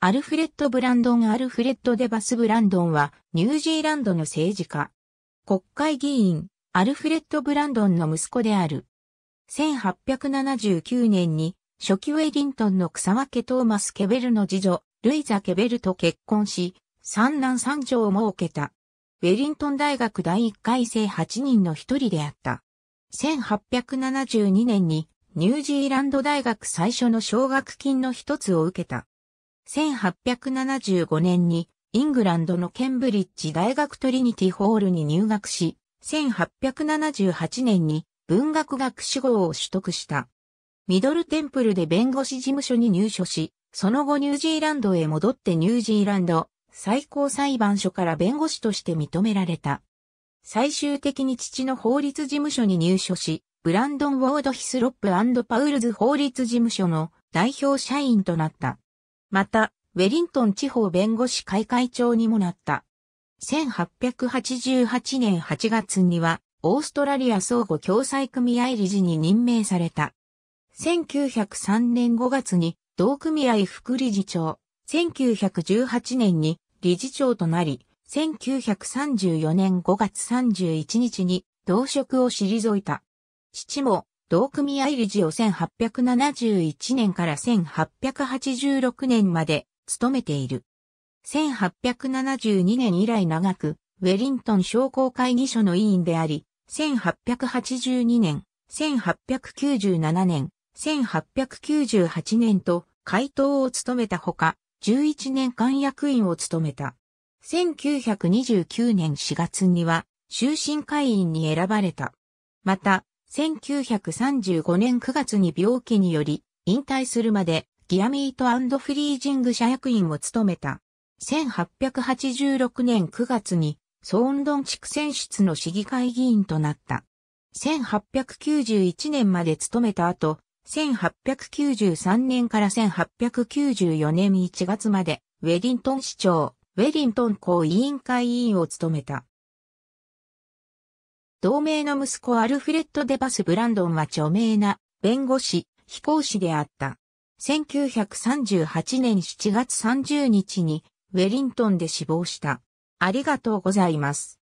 アルフレッド・ブランドン・アルフレッド・デバス・ブランドンは、ニュージーランドの政治家。国会議員、アルフレッド・ブランドンの息子である。1879年に、初期ウェリントンの草分けトーマス・ケベルの次女、ルイザ・ケベルと結婚し、三男三女を設けた。ウェリントン大学第1回生8人の一人であった。1872年に、ニュージーランド大学最初の奨学金の一つを受けた。1875年にイングランドのケンブリッジ大学トリニティホールに入学し、1878年に文学学士号を取得した。ミドルテンプルで弁護士事務所に入所し、その後ニュージーランドへ戻ってニュージーランド最高裁判所から弁護士として認められた。最終的に父の法律事務所に入所し、ブランドン・ウォード・ヒスロップパウルズ法律事務所の代表社員となった。また、ウェリントン地方弁護士会会長にもなった。1888年8月には、オーストラリア相互共済組合理事に任命された。1903年5月に、同組合副理事長、1918年に理事長となり、1934年5月31日に同職を退いた。父も同組合理事を1871年から1886年まで務めている。1872年以来長く、ウェリントン商工会議所の委員であり、1882年、1897年、1898年と回答を務めたほか、11年間役員を務めた。1929年4月には、終身会員に選ばれた。また、1935年9月に病気により、引退するまでギアミートフリージング社役員を務めた。1886年9月にソーンドン地区選出の市議会議員となった。1891年まで務めた後、1893年から1894年1月まで、ウェリントン市長、ウェリントン公委員会委員を務めた。同名の息子アルフレッド・デバス・ブランドンは著名な弁護士、飛行士であった。1938年7月30日にウェリントンで死亡した。ありがとうございます。